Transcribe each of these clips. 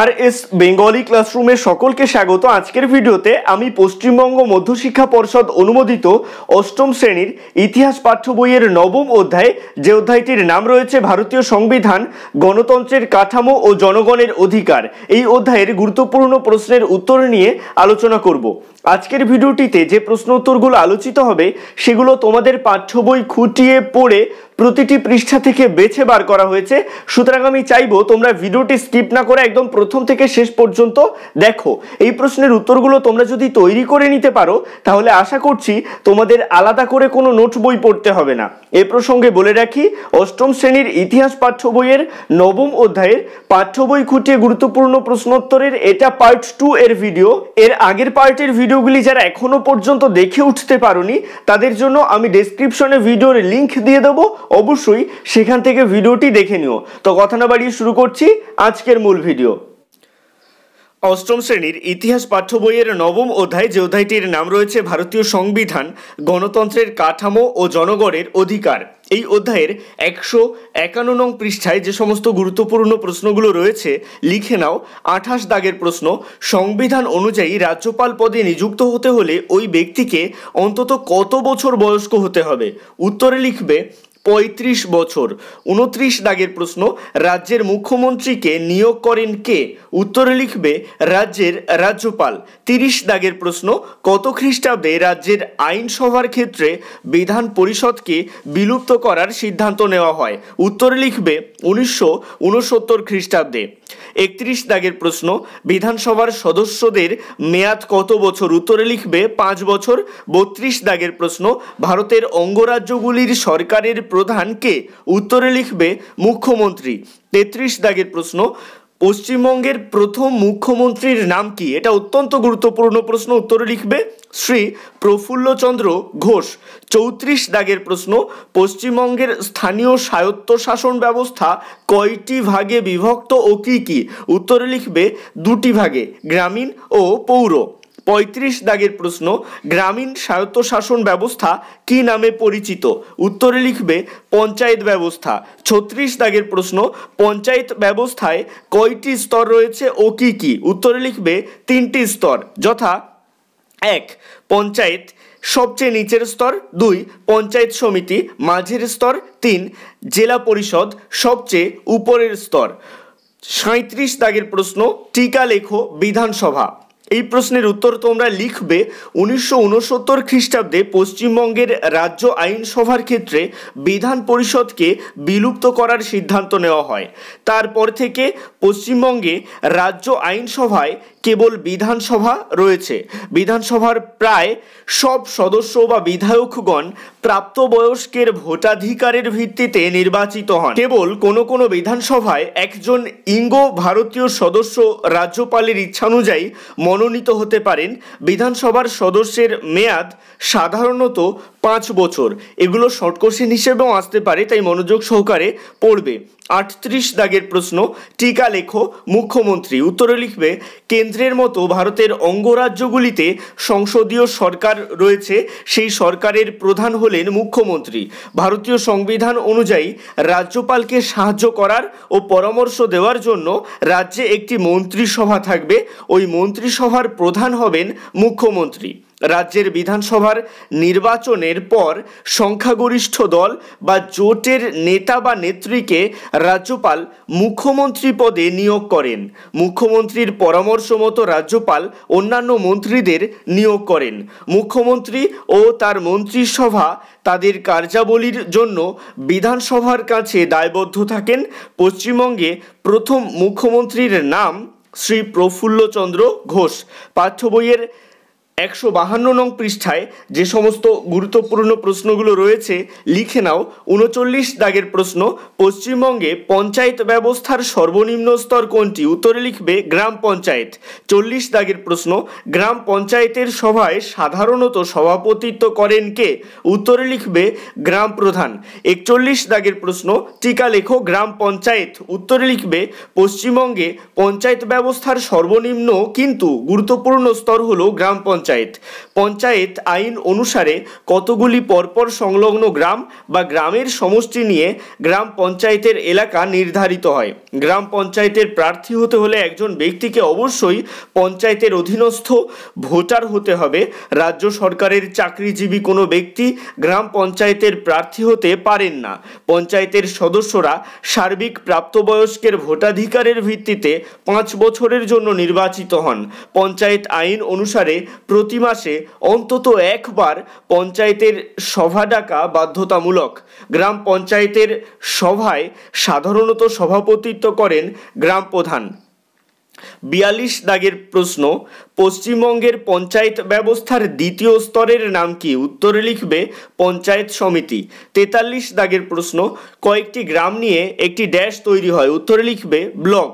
আর S Bengali ক্লাসরুমে সকলকে স্বাগত আজকের ভিডিওতে আমি পশ্চিমবঙ্গ মধ্যশিক্ষা পর্ষদ অনুমোদিত অষ্টম শ্রেণীর ইতিহাস পাঠ্য বইয়ের নবম অধ্যায়ে যে অধ্যায়টির নাম রয়েছে ভারতীয় সংবিধান গণতন্ত্রের কাঠামো ও জনগণের অধিকার এই অধ্যায়ের গুরুত্বপূর্ণ প্রশ্নের উত্তর নিয়ে আলোচনা করব আজকের ভিডিওটিতে যে প্রশ্ন উত্তরগুলো আলোচিত হবে সেগুলো তোমাদের পাঠ্য বই খুঁটিয়ে পড়ে প্রতিটি পৃষ্ঠা থেকে বেছে বার করা হয়েছে সুতরাং আমি চাইবো তোমরা ভিডিওটি স্কিপ না করে একদম প্রথম থেকে শেষ পর্যন্ত দেখো এই প্রশ্নের উত্তরগুলো তোমরা যদি তৈরি করে নিতে পারো তাহলে আশা করছি তোমাদের আলাদা করে কোনো নোট বই পড়তে হবে না এ প্রসঙ্গে বলে রাখি অষ্টম শ্রেণীর ইতিহাস পাঠ্য বইয়ের নবম অধ্যায়ের পাঠ্য বই খুঁটিয়ে গুরুত্বপূর্ণ প্রশ্নোত্তরের এটা পার্ট টু এর ভিডিও এর আগের পার্টের ভিডিওগুলি যারা এখনো পর্যন্ত দেখে উঠতে পারোনি তাদের জন্য আমি ডেসক্রিপশনে ভিডিওর লিংক দিয়ে দেবো অবশ্যই সেখান থেকে ভিডিওটি দেখে নিও তো কথা না বাড়িয়ে শুরু করছি আজকের মূল ভিডিও অষ্টম শ্রেণীর ইতিহাস পাঠ্য বইয়ের নবম অধ্যায় যে অধ্যায়টির নাম রয়েছে ভারতীয় সংবিধান গণতন্ত্রের কাঠামো ও জনগণের অধিকার এই অধ্যায়ের একশো একান্ন নং পৃষ্ঠায় যে সমস্ত গুরুত্বপূর্ণ প্রশ্নগুলো রয়েছে লিখে নাও আঠাশ দাগের প্রশ্ন সংবিধান অনুযায়ী রাজ্যপাল পদে নিযুক্ত হতে হলে ওই ব্যক্তিকে অন্তত কত বছর বয়স্ক হতে হবে উত্তরে লিখবে পঁয়ত্রিশ বছর উনত্রিশ দাগের প্রশ্ন রাজ্যের মুখ্যমন্ত্রীকে নিয়োগ করেন কে উত্তরে লিখবে রাজ্যের রাজ্যপাল তিরিশ দাগের প্রশ্ন কত খ্রিস্টাব্দে রাজ্যের আইনসভার ক্ষেত্রে বিধান পরিষদকে বিলুপ্ত করার সিদ্ধান্ত নেওয়া হয় উত্তর লিখবে উনিশশো উনসত্তর খ্রিস্টাব্দে একত্রিশ দাগের প্রশ্ন বিধানসভার সদস্যদের মেয়াদ কত বছর উত্তরে লিখবে পাঁচ বছর বত্রিশ দাগের প্রশ্ন ভারতের অঙ্গরাজ্যগুলির সরকারের প্রধান কে উত্তরে লিখবে মুখ্যমন্ত্রী তেত্রিশ দাগের প্রশ্ন পশ্চিমবঙ্গের প্রথম মুখ্যমন্ত্রীর নাম কি এটা অত্যন্ত গুরুত্বপূর্ণ প্রশ্ন উত্তরে লিখবে শ্রী প্রফুল্লচন্দ্র ঘোষ চৌত্রিশ দাগের প্রশ্ন পশ্চিমবঙ্গের স্থানীয় স্বায়ত্তশাসন ব্যবস্থা কয়টি ভাগে বিভক্ত ও কী কী উত্তরে লিখবে দুটি ভাগে গ্রামীণ ও পৌর পঁয়ত্রিশ দাগের প্রশ্ন গ্রামীণ স্বায়ত্তশাসন ব্যবস্থা কি নামে পরিচিত উত্তরে লিখবে পঞ্চায়েত ব্যবস্থা ছত্রিশ দাগের প্রশ্ন পঞ্চায়েত ব্যবস্থায় কয়টি স্তর রয়েছে ও কি কি উত্তরে লিখবে তিনটি স্তর যথা এক পঞ্চায়েত সবচেয়ে নিচের স্তর দুই পঞ্চায়েত সমিতি মাঝের স্তর তিন জেলা পরিষদ সবচেয়ে উপরের স্তর সাঁত্রিশ দাগের প্রশ্ন টিকা লেখো বিধানসভা এই প্রশ্নের উত্তর তোমরা লিখবে উনিশশো উনসত্তর খ্রিস্টাব্দে পশ্চিমবঙ্গের রাজ্য আইনসভার ক্ষেত্রে বিধান পরিষদকে বিলুপ্ত করার সিদ্ধান্ত নেওয়া হয় তারপর থেকে পশ্চিমবঙ্গে রাজ্য আইনসভায় কেবল বিধানসভা রয়েছে বিধানসভার প্রায় সব সদস্য বা বিধায়কগণ প্রাপ্তবয়স্কের ভোটাধিকারের ভিত্তিতে নির্বাচিত হন কেবল কোনো কোনো বিধানসভায় একজন ইঙ্গ ভারতীয় সদস্য রাজ্যপালের ইচ্ছানুযায়ী মনোনীত হতে পারেন বিধানসভার সদস্যের মেয়াদ সাধারণত পাঁচ বছর এগুলো শর্ট কোশ্চেন হিসেবেও আসতে পারে তাই মনোযোগ সহকারে পড়বে আটত্রিশ দাগের প্রশ্ন টিকা লেখো মুখ্যমন্ত্রী উত্তরে লিখবে কেন্দ্রের মতো ভারতের অঙ্গরাজ্যগুলিতে সংসদীয় সরকার রয়েছে সেই সরকারের প্রধান হলেন মুখ্যমন্ত্রী ভারতীয় সংবিধান অনুযায়ী রাজ্যপালকে সাহায্য করার ও পরামর্শ দেওয়ার জন্য রাজ্যে একটি মন্ত্রিসভা থাকবে ওই মন্ত্রিসভার প্রধান হবেন মুখ্যমন্ত্রী রাজ্যের বিধানসভার নির্বাচনের পর সংখ্যাগরিষ্ঠ দল বা জোটের নেতা বা নেত্রীকে রাজ্যপাল মুখ্যমন্ত্রী পদে নিয়োগ করেন মুখ্যমন্ত্রীর পরামর্শ মতো রাজ্যপাল অন্যান্য মন্ত্রীদের নিয়োগ করেন মুখ্যমন্ত্রী ও তার মন্ত্রিসভা তাদের কার্যাবলীর জন্য বিধানসভার কাছে দায়বদ্ধ থাকেন পশ্চিমবঙ্গে প্রথম মুখ্যমন্ত্রীর নাম শ্রী প্রফুল্লচন্দ্র ঘোষ পাঠ্য বইয়ের একশো বাহান্ন নং পৃষ্ঠায় যে সমস্ত গুরুত্বপূর্ণ প্রশ্নগুলো রয়েছে লিখে নাও উনচল্লিশ দাগের প্রশ্ন পশ্চিমবঙ্গে পঞ্চায়েত ব্যবস্থার সর্বনিম্ন স্তর কোনটি উত্তরে লিখবে গ্রাম পঞ্চায়েত চল্লিশ দাগের প্রশ্ন গ্রাম পঞ্চায়েতের সভায় সাধারণত সভাপতিত্ব করেন কে উত্তরে লিখবে গ্রাম প্রধান একচল্লিশ দাগের প্রশ্ন টিকা লেখো গ্রাম পঞ্চায়েত উত্তরে লিখবে পশ্চিমবঙ্গে পঞ্চায়েত ব্যবস্থার সর্বনিম্ন কিন্তু গুরুত্বপূর্ণ স্তর হলো গ্রাম পঞ্চায়েত পঞ্চায়েত পঞ্চায়েত আইন অনুসারে কতগুলি পরপর সংলগ্ন গ্রাম বা গ্রামের সমষ্টি নিয়ে গ্রাম পঞ্চায়েতের এলাকা নির্ধারিত হয় গ্রাম পঞ্চায়েতের প্রার্থী হতে হলে একজন ব্যক্তিকে অবশ্যই পঞ্চায়েতের অধীনস্থ ভোটার হতে হবে রাজ্য সরকারের চাকরিজীবী কোনো ব্যক্তি গ্রাম পঞ্চায়েতের প্রার্থী হতে পারেন না পঞ্চায়েতের সদস্যরা সার্বিক প্রাপ্তবয়স্কের ভোটাধিকারের ভিত্তিতে পাঁচ বছরের জন্য নির্বাচিত হন পঞ্চায়েত আইন অনুসারে প্রতি মাসে অন্তত একবার পঞ্চায়েতের সভা ডাকা বাধ্যতামূলক গ্রাম পঞ্চায়েতের সভায় সাধারণত সভাপতিত্ব করেন গ্রাম প্রধান বিয়াল্লিশ দাগের প্রশ্ন পশ্চিমবঙ্গের পঞ্চায়েত ব্যবস্থার দ্বিতীয় স্তরের নাম কি উত্তরে লিখবে পঞ্চায়েত সমিতি তেতাল্লিশ দাগের প্রশ্ন কয়েকটি গ্রাম নিয়ে একটি ড্যাশ তৈরি হয় উত্তরে লিখবে ব্লক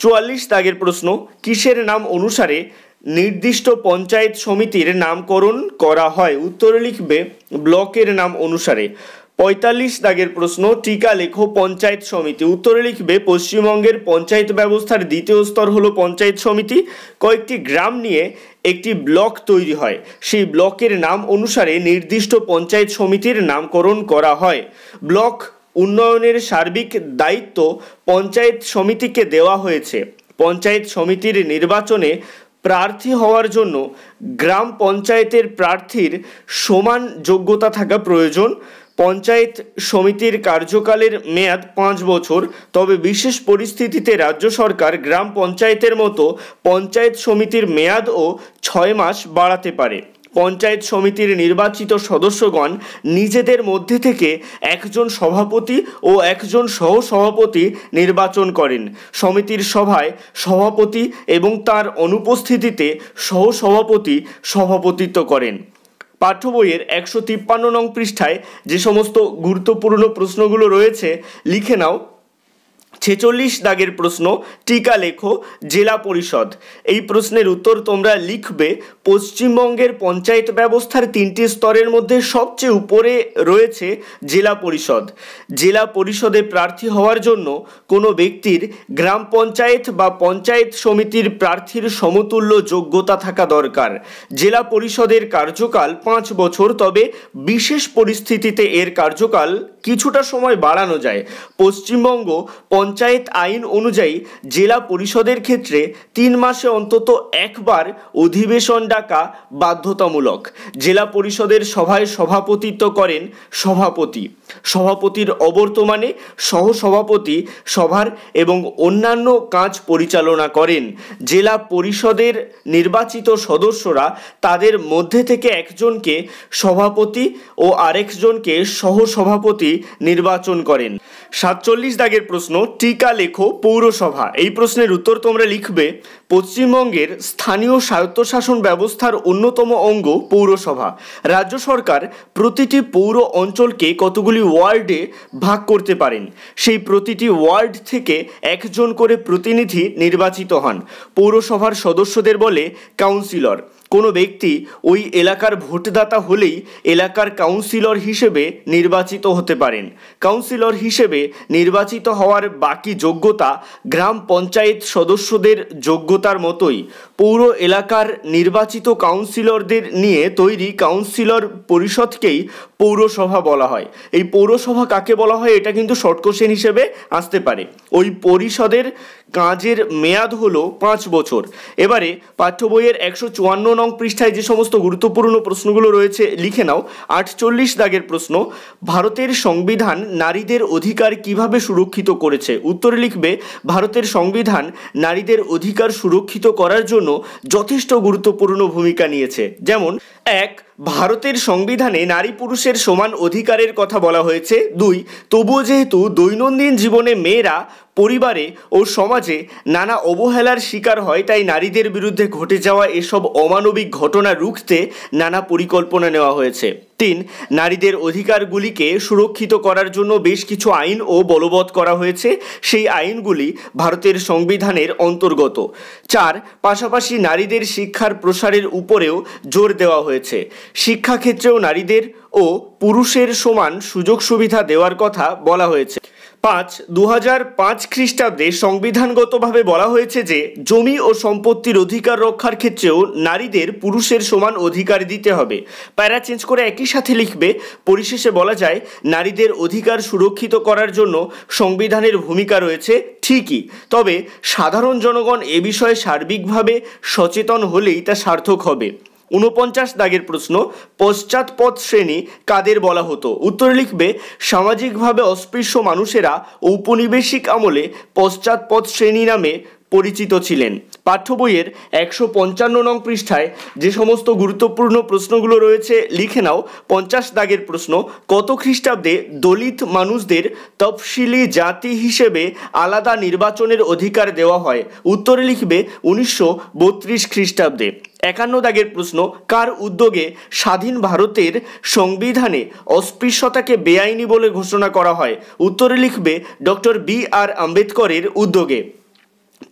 চুয়াল্লিশ দাগের প্রশ্ন কিসের নাম অনুসারে নির্দিষ্ট পঞ্চায়েত সমিতির নামকরণ করা হয় উত্তরে লিখবে ব্লকের নাম অনুসারে পঁয়তাল্লিশ দাগের প্রশ্ন টিকা লেখ পঞ্চায়েত সমিতি উত্তরে লিখবে পশ্চিমবঙ্গের পঞ্চায়েত ব্যবস্থার দ্বিতীয় স্তর হলো পঞ্চায়েত সমিতি কয়েকটি গ্রাম নিয়ে একটি ব্লক তৈরি হয় সেই ব্লকের নাম অনুসারে নির্দিষ্ট পঞ্চায়েত সমিতির নামকরণ করা হয় ব্লক উন্নয়নের সার্বিক দায়িত্ব পঞ্চায়েত সমিতিকে দেওয়া হয়েছে পঞ্চায়েত সমিতির নির্বাচনে প্রার্থী হওয়ার জন্য গ্রাম পঞ্চায়েতের প্রার্থীর সমান যোগ্যতা থাকা প্রয়োজন পঞ্চায়েত সমিতির কার্যকালের মেয়াদ পাঁচ বছর তবে বিশেষ পরিস্থিতিতে রাজ্য সরকার গ্রাম পঞ্চায়েতের মতো পঞ্চায়েত সমিতির মেয়াদও ছয় মাস বাড়াতে পারে পঞ্চায়েত সমিতির নির্বাচিত সদস্যগণ নিজেদের মধ্যে থেকে একজন সভাপতি ও একজন সহসভাপতি নির্বাচন করেন সমিতির সভায় সভাপতি এবং তার অনুপস্থিতিতে সহসভাপতি সভাপতিত্ব করেন পাঠ্য বইয়ের একশো তিপ্পান্ন নং পৃষ্ঠায় যে সমস্ত গুরুত্বপূর্ণ প্রশ্নগুলো রয়েছে লিখে নাও ছেচল্লিশ দাগের প্রশ্ন টিকা লেখো জেলা পরিষদ এই প্রশ্নের উত্তর তোমরা লিখবে পশ্চিমবঙ্গের পঞ্চায়েত ব্যবস্থার তিনটি স্তরের মধ্যে সবচেয়ে উপরে রয়েছে জেলা পরিষদ জেলা পরিষদে প্রার্থী হওয়ার জন্য কোনো ব্যক্তির গ্রাম পঞ্চায়েত বা পঞ্চায়েত সমিতির প্রার্থীর সমতুল্য যোগ্যতা থাকা দরকার জেলা পরিষদের কার্যকাল পাঁচ বছর তবে বিশেষ পরিস্থিতিতে এর কার্যকাল কিছুটা সময় বাড়ানো যায় পশ্চিমবঙ্গ পঞ্চায়েত পঞ্চায়েত আইন অনুযায়ী জেলা পরিষদের ক্ষেত্রে তিন মাসে অন্তত একবার অধিবেশন ডাকা বাধ্যতামূলক জেলা পরিষদের সভায় সভাপতিত্ব করেন সভাপতি সভাপতির অবর্তমানে সহসভাপতি সভার এবং অন্যান্য কাজ পরিচালনা করেন জেলা পরিষদের নির্বাচিত সদস্যরা তাদের মধ্যে থেকে একজনকে সভাপতি ও আরেকজনকে সহসভাপতি নির্বাচন করেন সাতচল্লিশ দাগের প্রশ্ন টিকা লেখো পৌরসভা এই প্রশ্নের উত্তর তোমরা লিখবে পশ্চিমবঙ্গের স্থানীয় স্বায়ত্তশাসন ব্যবস্থার অন্যতম অঙ্গ পৌরসভা রাজ্য সরকার প্রতিটি পৌর অঞ্চলকে কতগুলি ওয়ার্ডে ভাগ করতে পারেন সেই প্রতিটি ওয়ার্ড থেকে একজন করে প্রতিনিধি নির্বাচিত হন পৌরসভার সদস্যদের বলে কাউন্সিলর কোনো ব্যক্তি ওই এলাকার ভোটদাতা হলেই এলাকার কাউন্সিলর হিসেবে নির্বাচিত হতে পারেন কাউন্সিলর হিসেবে নির্বাচিত হওয়ার বাকি যোগ্যতা গ্রাম পঞ্চায়েত সদস্যদের যোগ্যতার মতোই পৌর এলাকার নির্বাচিত কাউন্সিলরদের নিয়ে তৈরি কাউন্সিলর পরিষদকেই পৌরসভা বলা হয় এই পৌরসভা কাকে বলা হয় এটা কিন্তু শর্ট কোশ্চেন হিসেবে আসতে পারে ওই পরিষদের কাজের মেয়াদ হলো পাঁচ বছর এবারে পাঠ্য বইয়ের একশো চুয়ান্ন নং পৃষ্ঠায় যে সমস্ত গুরুত্বপূর্ণ প্রশ্নগুলো রয়েছে লিখে নাও আটচল্লিশ দাগের প্রশ্ন ভারতের সংবিধান নারীদের অধিকার কিভাবে সুরক্ষিত করেছে উত্তরে লিখবে ভারতের সংবিধান নারীদের অধিকার সুরক্ষিত করার জন্য জন্য যথেষ্ট গুরুত্বপূর্ণ ভূমিকা নিয়েছে যেমন এক ভারতের সংবিধানে নারী পুরুষের সমান অধিকারের কথা বলা হয়েছে দুই তবুও যেহেতু দৈনন্দিন জীবনে মেয়েরা পরিবারে ও সমাজে নানা অবহেলার শিকার হয় তাই নারীদের বিরুদ্ধে ঘটে যাওয়া এসব অমানবিক ঘটনা রুখতে নানা পরিকল্পনা নেওয়া হয়েছে তিন নারীদের অধিকারগুলিকে সুরক্ষিত করার জন্য বেশ কিছু আইন ও বলবৎ করা হয়েছে সেই আইনগুলি ভারতের সংবিধানের অন্তর্গত চার পাশাপাশি নারীদের শিক্ষার প্রসারের উপরেও জোর দেওয়া হয়েছে শিক্ষাক্ষেত্রেও নারীদের ও পুরুষের সমান সুযোগ সুবিধা দেওয়ার কথা বলা হয়েছে পাঁচ দু পাঁচ খ্রিস্টাব্দে সংবিধানগতভাবে বলা হয়েছে যে জমি ও সম্পত্তির অধিকার রক্ষার ক্ষেত্রেও নারীদের পুরুষের সমান অধিকার দিতে হবে প্যারা চেঞ্জ করে একই সাথে লিখবে পরিশেষে বলা যায় নারীদের অধিকার সুরক্ষিত করার জন্য সংবিধানের ভূমিকা রয়েছে ঠিকই তবে সাধারণ জনগণ এ বিষয়ে সার্বিকভাবে সচেতন হলেই তা সার্থক হবে উনপঞ্চাশ দাগের প্রশ্ন পশ্চাৎপদ শ্রেণী কাদের বলা হতো উত্তর লিখবে সামাজিকভাবে অস্পৃশ্য মানুষেরা ঔপনিবেশিক আমলে পশ্চাৎপদ শ্রেণী নামে পরিচিত ছিলেন পাঠ্য বইয়ের একশো পঞ্চান্ন নং পৃষ্ঠায় যে সমস্ত গুরুত্বপূর্ণ প্রশ্নগুলো রয়েছে লিখে নাও পঞ্চাশ দাগের প্রশ্ন কত খ্রিস্টাব্দে দলিত মানুষদের তফসিলি জাতি হিসেবে আলাদা নির্বাচনের অধিকার দেওয়া হয় উত্তরে লিখবে উনিশশো বত্রিশ খ্রিস্টাব্দে একান্ন দাগের প্রশ্ন কার উদ্যোগে স্বাধীন ভারতের সংবিধানে অস্পৃশ্যতাকে বেআইনি বলে ঘোষণা করা হয় উত্তরে লিখবে ডক্টর বি আর আম্বেদকরের উদ্যোগে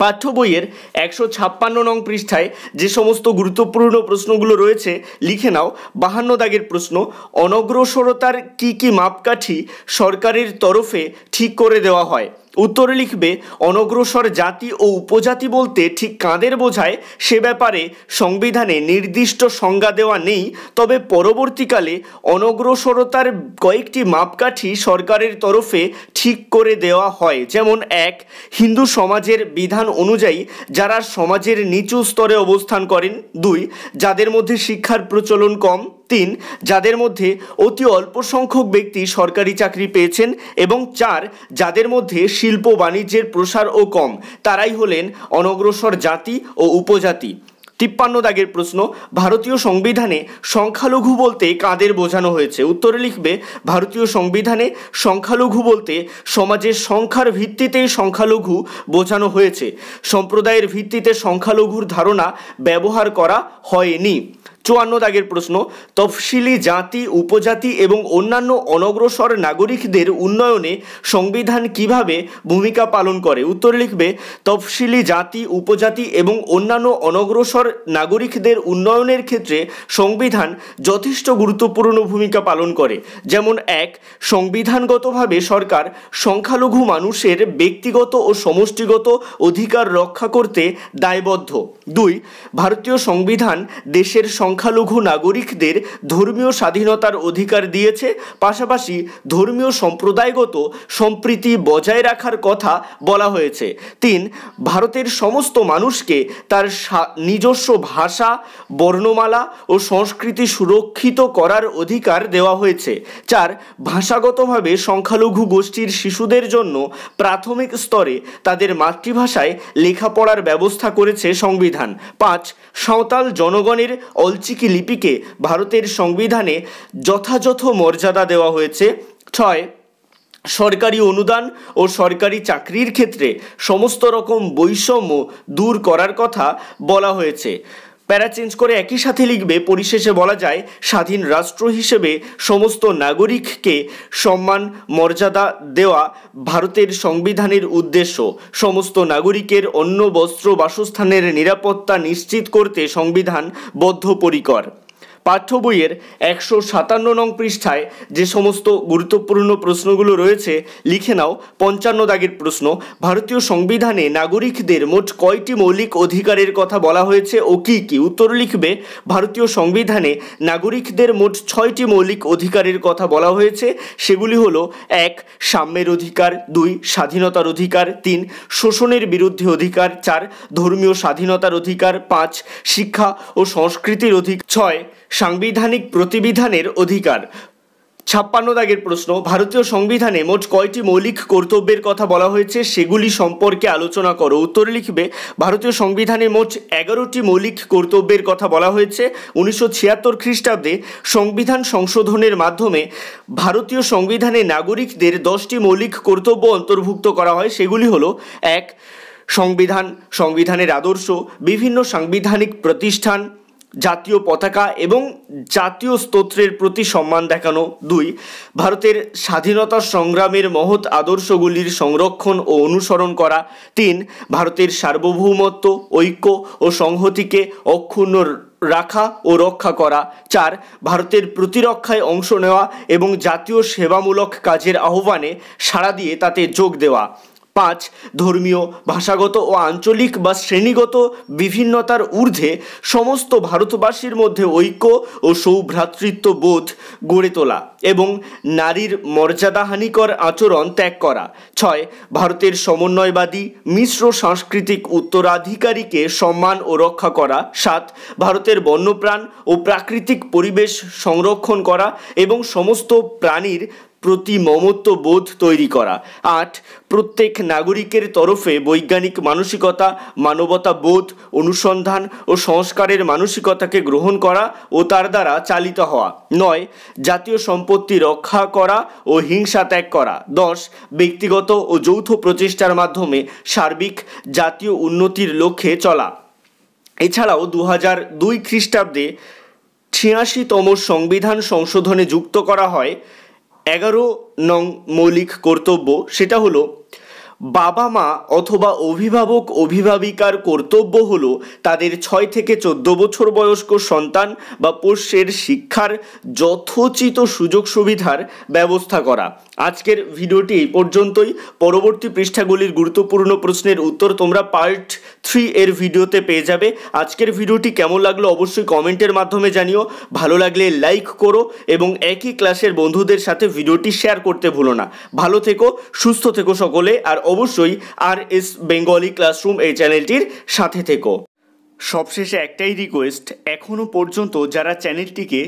পাঠ্য বইয়ের একশো ছাপ্পান্ন নং পৃষ্ঠায় যে সমস্ত গুরুত্বপূর্ণ প্রশ্নগুলো রয়েছে লিখে নাও বাহান্ন দাগের প্রশ্ন অনগ্রসরতার কি কি মাপকাঠি সরকারের তরফে ঠিক করে দেওয়া হয় উত্তরে লিখবে অনগ্রসর জাতি ও উপজাতি বলতে ঠিক কাঁদের বোঝায় সে ব্যাপারে সংবিধানে নির্দিষ্ট সংজ্ঞা দেওয়া নেই তবে পরবর্তীকালে অনগ্রসরতার কয়েকটি মাপকাঠি সরকারের তরফে ঠিক করে দেওয়া হয় যেমন এক হিন্দু সমাজের বিধান অনুযায়ী যারা সমাজের নিচু স্তরে অবস্থান করেন দুই যাদের মধ্যে শিক্ষার প্রচলন কম তিন যাদের মধ্যে অতি অল্প সংখ্যক ব্যক্তি সরকারি চাকরি পেয়েছেন এবং চার যাদের মধ্যে শিল্প বাণিজ্যের প্রসারও কম তারাই হলেন অনগ্রসর জাতি ও উপজাতি তিপ্পান্ন দাগের প্রশ্ন ভারতীয় সংবিধানে সংখ্যালঘু বলতে কাদের বোঝানো হয়েছে উত্তরে লিখবে ভারতীয় সংবিধানে সংখ্যালঘু বলতে সমাজের সংখ্যার ভিত্তিতেই সংখ্যালঘু বোঝানো হয়েছে সম্প্রদায়ের ভিত্তিতে সংখ্যালঘুর ধারণা ব্যবহার করা হয়নি চুয়ান্ন দাগের প্রশ্ন তফসিলি জাতি উপজাতি এবং অন্যান্য অনগ্রসর নাগরিকদের উন্নয়নে সংবিধান কিভাবে ভূমিকা পালন করে উত্তর লিখবে তফসিলি জাতি উপজাতি এবং অন্যান্য অনগ্রসর নাগরিকদের উন্নয়নের ক্ষেত্রে সংবিধান যথেষ্ট গুরুত্বপূর্ণ ভূমিকা পালন করে যেমন এক সংবিধানগতভাবে সরকার সংখ্যালঘু মানুষের ব্যক্তিগত ও সমষ্টিগত অধিকার রক্ষা করতে দায়বদ্ধ দুই ভারতীয় সংবিধান দেশের সং সংখ্যালঘু নাগরিকদের ধর্মীয় স্বাধীনতার অধিকার দিয়েছে পাশাপাশি ধর্মীয় সম্প্রদায়গত সম্প্রীতি বজায় রাখার কথা বলা হয়েছে তিন ভারতের সমস্ত মানুষকে তার নিজস্ব ভাষা বর্ণমালা ও সংস্কৃতি সুরক্ষিত করার অধিকার দেওয়া হয়েছে চার ভাষাগতভাবে সংখ্যালঘু গোষ্ঠীর শিশুদের জন্য প্রাথমিক স্তরে তাদের মাতৃভাষায় লেখাপড়ার ব্যবস্থা করেছে সংবিধান পাঁচ সাঁওতাল জনগণের অল আলচিকি লিপিকে ভারতের সংবিধানে যথাযথ মর্যাদা দেওয়া হয়েছে ছয় সরকারি অনুদান ও সরকারি চাকরির ক্ষেত্রে সমস্ত রকম বৈষম্য দূর করার কথা বলা হয়েছে প্যারা চেঞ্জ করে একই সাথে লিখবে পরিশেষে বলা যায় স্বাধীন রাষ্ট্র হিসেবে সমস্ত নাগরিককে সম্মান মর্যাদা দেওয়া ভারতের সংবিধানের উদ্দেশ্য সমস্ত নাগরিকের অন্য বস্ত্র বাসস্থানের নিরাপত্তা নিশ্চিত করতে সংবিধান বদ্ধপরিকর পাঠ্য বইয়ের একশো সাতান্ন নং পৃষ্ঠায় যে সমস্ত গুরুত্বপূর্ণ প্রশ্নগুলো রয়েছে লিখে নাও পঞ্চান্ন দাগের প্রশ্ন ভারতীয় সংবিধানে নাগরিকদের মোট কয়টি মৌলিক অধিকারের কথা বলা হয়েছে ও কী কী উত্তর লিখবে ভারতীয় সংবিধানে নাগরিকদের মোট ছয়টি মৌলিক অধিকারের কথা বলা হয়েছে সেগুলি হল এক সাম্যের অধিকার দুই স্বাধীনতার অধিকার তিন শোষণের বিরুদ্ধে অধিকার চার ধর্মীয় স্বাধীনতার অধিকার পাঁচ শিক্ষা ও সংস্কৃতির অধিক ছয় সাংবিধানিক প্রতিবিধানের অধিকার ছাপ্পান্ন দাগের প্রশ্ন ভারতীয় সংবিধানে মোট কয়টি মৌলিক কর্তব্যের কথা বলা হয়েছে সেগুলি সম্পর্কে আলোচনা করো উত্তর লিখবে ভারতীয় সংবিধানে মোট এগারোটি মৌলিক কর্তব্যের কথা বলা হয়েছে উনিশশো ছিয়াত্তর খ্রিস্টাব্দে সংবিধান সংশোধনের মাধ্যমে ভারতীয় সংবিধানে নাগরিকদের দশটি মৌলিক কর্তব্য অন্তর্ভুক্ত করা হয় সেগুলি হলো এক সংবিধান সংবিধানের আদর্শ বিভিন্ন সাংবিধানিক প্রতিষ্ঠান জাতীয় পতাকা এবং জাতীয় স্তোত্রের প্রতি সম্মান দেখানো দুই ভারতের স্বাধীনতা সংগ্রামের মহৎ আদর্শগুলির সংরক্ষণ ও অনুসরণ করা তিন ভারতের সার্বভৌমত্ব ঐক্য ও সংহতিকে অক্ষুণ্ণ রাখা ও রক্ষা করা চার ভারতের প্রতিরক্ষায় অংশ নেওয়া এবং জাতীয় সেবামূলক কাজের আহ্বানে সাড়া দিয়ে তাতে যোগ দেওয়া পাঁচ ধর্মীয় ভাষাগত ও আঞ্চলিক বা শ্রেণীগত বিভিন্নতার ঊর্ধ্বে সমস্ত ভারতবাসীর মধ্যে ঐক্য ও সৌভ্রাতৃত্ব বোধ গড়ে তোলা এবং নারীর মর্যাদাহানিকর আচরণ ত্যাগ করা ছয় ভারতের সমন্বয়বাদী মিশ্র সাংস্কৃতিক উত্তরাধিকারীকে সম্মান ও রক্ষা করা সাত ভারতের বন্যপ্রাণ ও প্রাকৃতিক পরিবেশ সংরক্ষণ করা এবং সমস্ত প্রাণীর প্রতি মমত্ব বোধ তৈরি করা আট প্রত্যেক নাগরিকের তরফে বৈজ্ঞানিক মানসিকতা মানবতা বোধ অনুসন্ধান ও সংস্কারের মানসিকতাকে গ্রহণ করা ও তার দ্বারা চালিত হওয়া নয় জাতীয় সম্পত্তি রক্ষা করা ও হিংসা ত্যাগ করা দশ ব্যক্তিগত ও যৌথ প্রচেষ্টার মাধ্যমে সার্বিক জাতীয় উন্নতির লক্ষ্যে চলা এছাড়াও দু হাজার দুই খ্রিস্টাব্দে ছিয়াশিতম সংবিধান সংশোধনে যুক্ত করা হয় এগারো নং মৌলিক কর্তব্য সেটা হলো বাবা মা অথবা অভিভাবক অভিভাবিকার কর্তব্য হলো তাদের ছয় থেকে চোদ্দ বছর বয়স্ক সন্তান বা পোষ্যের শিক্ষার যথোচিত সুযোগ সুবিধার ব্যবস্থা করা আজকের ভিডিওটি এই পর্যন্তই পরবর্তী পৃষ্ঠাগুলির গুরুত্বপূর্ণ প্রশ্নের উত্তর তোমরা পার্ট থ্রি এর ভিডিওতে পেয়ে যাবে আজকের ভিডিওটি কেমন লাগলো অবশ্যই কমেন্টের মাধ্যমে জানিও ভালো লাগলে লাইক করো এবং একই ক্লাসের বন্ধুদের সাথে ভিডিওটি শেয়ার করতে ভুলো না ভালো থেকো সুস্থ থেকো সকলে আর অবশ্যই আর এস বেঙ্গলি ক্লাসরুম এই চ্যানেলটির সাথে থেকো সবশেষে একটাই রিকোয়েস্ট এখনও পর্যন্ত যারা চ্যানেলটিকে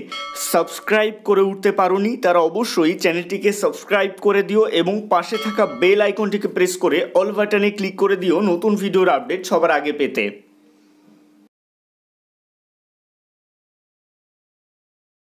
সাবস্ক্রাইব করে উঠতে পারি তারা অবশ্যই চ্যানেলটিকে সাবস্ক্রাইব করে দিও এবং পাশে থাকা বেল আইকনটিকে প্রেস করে অল বাটনে ক্লিক করে দিও নতুন ভিডিওর আপডেট সবার আগে পেতে